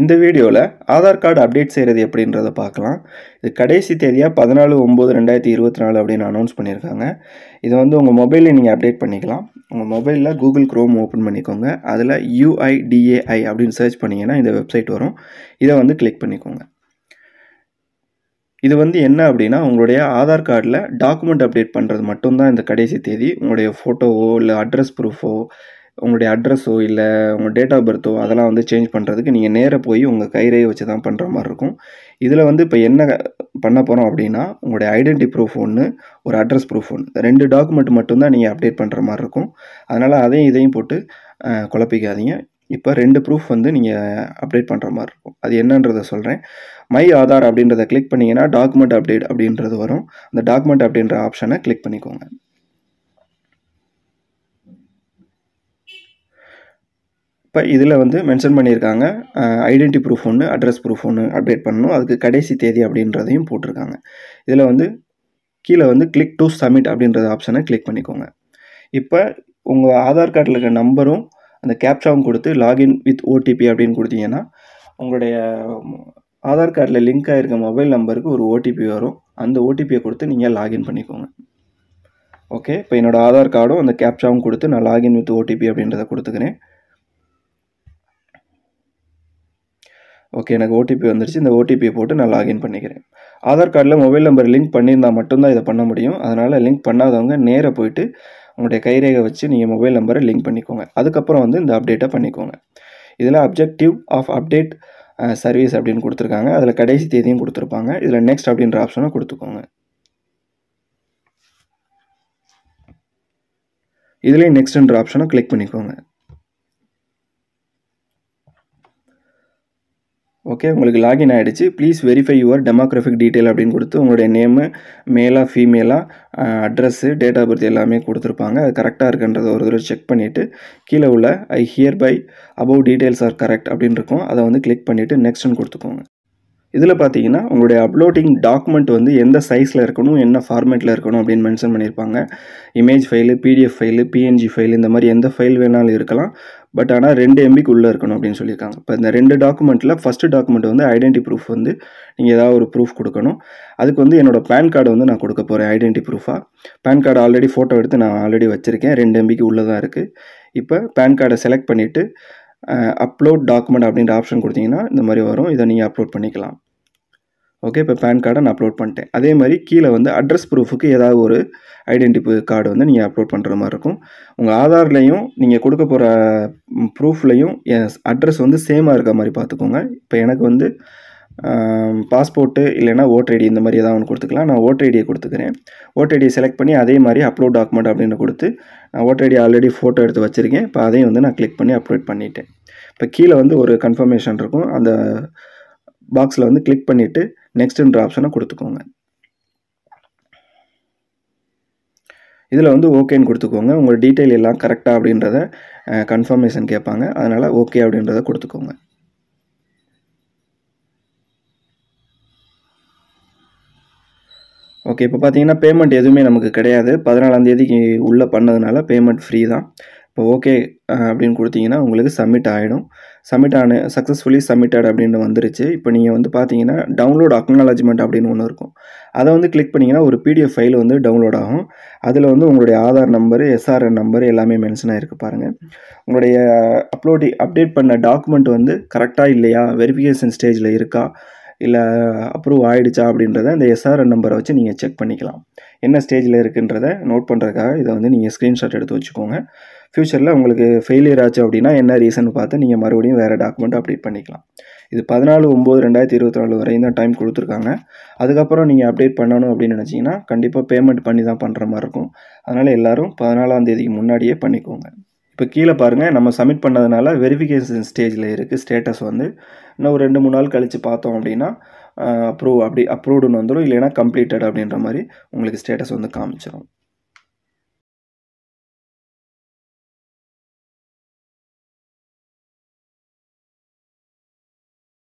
இந்த வீடியோவில் Aadhaar card update செய்கிறது எப்படின்றத பார்க்கலாம் இது கடைசி தேதியாக பதினாலு ஒம்பது ரெண்டாயிரத்தி இருபத்தி நாலு அப்படின்னு அனௌன்ஸ் பண்ணியிருக்காங்க இதை வந்து உங்கள் மொபைலில் நீங்கள் அப்டேட் பண்ணிக்கலாம் உங்கள் மொபைலில் கூகுள் க்ரோம் ஓப்பன் பண்ணிக்கோங்க அதில் யூஐடிஏஐ அப்படின்னு சர்ச் பண்ணிங்கன்னா இந்த வெப்சைட் வரும் இதை வந்து கிளிக் பண்ணிக்கோங்க இது வந்து என்ன அப்படின்னா உங்களுடைய ஆதார் கார்டில் டாக்குமெண்ட் அப்டேட் பண்ணுறது மட்டும்தான் இந்த கடைசி தேதி உங்களுடைய ஃபோட்டோவோ இல்லை அட்ரஸ் ப்ரூஃபோ உங்களுடைய அட்ரஸோ இல்லை உங்கள் டேட் ஆஃப் பர்த்தோ அதெல்லாம் வந்து சேஞ்ச் பண்ணுறதுக்கு நீங்கள் நேராக போய் உங்கள் கைரேகை வச்சு தான் பண்ணுற மாதிரி இருக்கும் இதில் வந்து இப்போ என்ன பண்ண போகிறோம் அப்படின்னா உங்களுடைய ஐடென்டி ப்ரூஃப் ஒன்று ஒரு அட்ரஸ் ப்ரூஃப் ஒன்று ரெண்டு டாக்குமெண்ட் மட்டும்தான் நீங்கள் அப்டேட் பண்ணுற மாதிரி இருக்கும் அதனால் அதையும் இதையும் போட்டு குழப்பிக்காதீங்க இப்போ ரெண்டு ப்ரூஃப் வந்து நீங்கள் அப்டேட் பண்ணுற மாதிரி இருக்கும் அது என்னன்றதை சொல்கிறேன் மை ஆதார் அப்படின்றத கிளிக் பண்ணிங்கன்னா டாக்குமெண்ட் அப்டேட் அப்படின்றது வரும் அந்த டாக்குமெண்ட் அப்படின்ற ஆப்ஷனை கிளிக் பண்ணிக்கோங்க இப்போ இதில் வந்து மென்ஷன் பண்ணியிருக்காங்க ஐடென்டி ப்ரூஃப் ஒன்று அட்ரஸ் ப்ரூஃப் ஒன்று அப்டேட் பண்ணணும் அதுக்கு கடைசி தேதி அப்படின்றதையும் போட்டிருக்காங்க இதில் வந்து கீழே வந்து கிளிக் டு சப்மிட் அப்படின்றத ஆப்ஷனை கிளிக் பண்ணிக்கோங்க இப்போ உங்கள் ஆதார் கார்டில் இருக்க நம்பரும் அந்த கேப்ஷாவும் கொடுத்து லாகின் வித் ஓடிபி அப்படின்னு கொடுத்தீங்கன்னா உங்களுடைய ஆதார் கார்டில் லிங்க் ஆகிருக்க மொபைல் நம்பருக்கு ஒரு ஓடிபி வரும் அந்த ஓடிபியை கொடுத்து நீங்கள் லாகின் பண்ணிக்கோங்க ஓகே இப்போ என்னோடய ஆதார் கார்டும் அந்த கேப்ஷாவும் கொடுத்து நான் லாகின் வித் ஓடிபி அப்படின்றத கொடுத்துக்கிறேன் ஓகே எனக்கு ஓடிபி வந்துருச்சு இந்த ஓடிபியை போட்டு நான் லாகின் பண்ணிக்கிறேன் ஆதார் கார்டில் மொபைல் நம்பர் லிங்க் பண்ணியிருந்தால் மட்டும்தான் இதை பண்ண முடியும் அதனால் லிங்க் பண்ணாதவங்க நேராக போயிட்டு உங்களுடைய கைரேகை வச்சு நீங்கள் மொபைல் நம்பரை லிங்க் பண்ணிக்கோங்க அதுக்கப்புறம் வந்து இந்த அப்டேட்டை பண்ணிக்கோங்க இதில் அப்ஜெக்டிவ் ஆஃப் அப்டேட் சர்வீஸ் அப்படின்னு கொடுத்துருக்காங்க அதில் கடைசி தேதியும் கொடுத்துருப்பாங்க இதில் நெக்ஸ்ட் அப்படின்ற ஆப்ஷனும் கொடுத்துக்கோங்க இதுலேயும் நெக்ஸ்ட்ன்ற ஆப்ஷனை கிளிக் பண்ணிக்கோங்க ஓகே உங்களுக்கு லாகின் ஆகிடுச்சு please verify your demographic detail அப்படின்னு கொடுத்து உங்களுடைய நேமு மேலாக ஃபீமேலாக அட்ரஸ்ஸு டேட் ஆஃப் பர்த் எல்லாமே கொடுத்துருப்பாங்க அது கரெக்டாக இருக்குன்றதை ஒரு தடவை செக் பண்ணிவிட்டு கீழே உள்ள I hereby above details are correct அப்படின்னு இருக்கும் அதை வந்து கிளிக் பண்ணிவிட்டு நெக்ஸ்ட்னு கொடுத்துக்கோங்க இதில் பார்த்தீங்கன்னா உங்களுடைய அப்லோடிங் டாக்குமெண்ட் வந்து எந்த சைஸில் இருக்கணும் என்ன ஃபார்மேட்டில் இருக்கணும் அப்படின்னு மென்ஷன் பண்ணியிருப்பாங்க image file PDF file PNG file இந்த மாதிரி எந்த ஃபைல் வேணாலும் இருக்கலாம் பட் ஆனால் ரெண்டு எம்பிக்கு உள்ளே இருக்கணும் அப்படின்னு சொல்லியிருக்காங்க இப்போ இந்த ரெண்டு டாக்குமெண்ட்டில் ஃபஸ்ட்டு டாக்குமெண்ட் வந்து ஐடென்டி ப்ரூஃப் வந்து நீங்கள் ஏதாவது ஒரு ப்ரூஃப் கொடுக்கணும் அதுக்கு வந்து என்னோடய பேன் கார்டு வந்து நான் கொடுக்க போகிறேன் ஐடென்டி ப்ரூஃபாக பேன் கார்டு ஆல்ரெடி ஃபோட்டோ எடுத்து நான் ஆல்ரெடி வச்சுருக்கேன் ரெண்டு எம்பிக்கு உள்ளே தான் இருக்குது இப்போ பேன் கார்டை செலக்ட் பண்ணிவிட்டு அப்லோட் டாக்குமெண்ட் அப்படின்ற ஆப்ஷன் கொடுத்தீங்கன்னா இந்த மாதிரி வரும் இதை நீங்கள் அப்லோட் பண்ணிக்கலாம் ஓகே இப்போ பேன் கார்டை நான் அப்லோட் பண்ணிட்டேன் அதே மாதிரி கீழே வந்து அட்ரஸ் ப்ரூஃபுக்கு ஏதாவது ஒரு ஐடென்டிஃபை கார்டு வந்து நீங்கள் அப்லோட் பண்ணுற மாதிரி இருக்கும் உங்கள் ஆதார்லேயும் நீங்கள் கொடுக்க போகிற ப்ரூஃப்லேயும் அட்ரஸ் வந்து சேமாக இருக்க மாதிரி பார்த்துக்கோங்க இப்போ எனக்கு வந்து பாஸ்போர்ட்டு இல்லைனா ஓட்டர் ஐடி இந்த மாதிரி ஏதாவது ஒன்று கொடுத்துக்கலாம் நான் ஓட்டர் ஐடியை கொடுத்துக்கிறேன் ஓட்டர் ஐடியை செலக்ட் பண்ணி அதே மாதிரி அப்லோட் டாக்குமெண்ட் அப்படின்னு கொடுத்து நான் ஓட்டர் ஐடி ஆல்ரெடி ஃபோட்டோ எடுத்து வச்சுருக்கேன் இப்போ அதையும் வந்து நான் கிளிக் பண்ணி அப்லோட் பண்ணிட்டேன் இப்போ கீழே வந்து ஒரு கன்ஃபர்மேஷன் இருக்கும் அந்த பாக்ஸில் வந்து கிளிக் பண்ணிவிட்டு நெக்ஸ்ட்டுன்ற ஆப்ஷனை கொடுத்துக்கோங்க இதில் வந்து ஓகேன்னு கொடுத்துக்கோங்க உங்கள் டீட்டெயில் எல்லாம் கரெக்டாக அப்படின்றத கன்ஃபர்மேஷன் கேட்பாங்க அதனால் ஓகே அப்படின்றத கொடுத்துக்கோங்க ஓகே இப்போ பார்த்தீங்கன்னா பேமெண்ட் எதுவுமே நமக்கு கிடையாது பதினாலாந்தேதிக்கு உள்ளே பண்ணதுனால பேமெண்ட் ஃப்ரீ தான் இப்போ ஓகே அப்படின்னு கொடுத்தீங்கன்னா உங்களுக்கு சப்மிட் ஆகிடும் சப்மிட் ஆன சக்ஸஸ்ஃபுல்லி சப்மிட்டட் அப்படின்னு வந்துருச்சு இப்போ நீங்கள் வந்து பார்த்தீங்கன்னா டவுன்லோட் அக்னாலஜ்மெண்ட் அப்படின்னு ஒன்று இருக்கும் அதை வந்து கிளிக் பண்ணிங்கன்னா ஒரு பிடிஎஃப் ஃபைல் வந்து டவுன்லோட் ஆகும் அதில் வந்து உங்களுடைய ஆதார் நம்பரு எஸ்ஆர்என் நம்பர் எல்லாமே மென்ஷன் ஆகிருக்கு பாருங்கள் உங்களுடைய அப்லோடி அப்டேட் பண்ண டாக்குமெண்ட் வந்து கரெக்டாக இல்லையா வெரிஃபிகேஷன் ஸ்டேஜில் இருக்கா இல்லை அப்ரூவ் ஆகிடுச்சா அப்படின்றத இந்த எஸ்ஆர்என் நம்பரை வச்சு நீங்கள் செக் பண்ணிக்கலாம் என்ன ஸ்டேஜில் இருக்குன்றத நோட் பண்ணுறதுக்காக இதை வந்து நீங்கள் ஸ்க்ரீன்ஷாட் எடுத்து வச்சுக்கோங்க ஃப்யூச்சரில் உங்களுக்கு ஃபெயிலியர் ஆச்சு அப்படின்னா என்ன ரீசன் பார்த்து நீங்கள் மறுபடியும் வேறு டாக்குமெண்ட் அப்டேட் பண்ணிக்கலாம் இது பதினாலு ஒம்பது ரெண்டாயிரத்தி இருபத்தி நாலு வரையும் தான் டைம் கொடுத்துருக்காங்க அதுக்கப்புறம் நீங்கள் அப்டேட் பண்ணணும் அப்படின்னு நினச்சிங்கன்னா கண்டிப்பாக பேமெண்ட் பண்ணி தான் பண்ணுற மாதிரி இருக்கும் அதனால் எல்லோரும் பதினாலாம் தேதிக்கு முன்னாடியே பண்ணிக்கோங்க இப்போ கீழே பாருங்கள் நம்ம சப்மிட் பண்ணதுனால வெரிஃபிகேஷன் ஸ்டேஜில் இருக்குது ஸ்டேட்டஸ் வந்து இன்னும் ஒரு ரெண்டு மூணு நாள் கழித்து பார்த்தோம் அப்படின்னா அப்ரூவ் அப்படி அப்ரூவ்டுன்னு வந்துடும் இல்லைனா கம்ப்ளீட்டட் அப்படின்ற மாதிரி உங்களுக்கு ஸ்டேட்டஸ் வந்து காமிச்சிடும்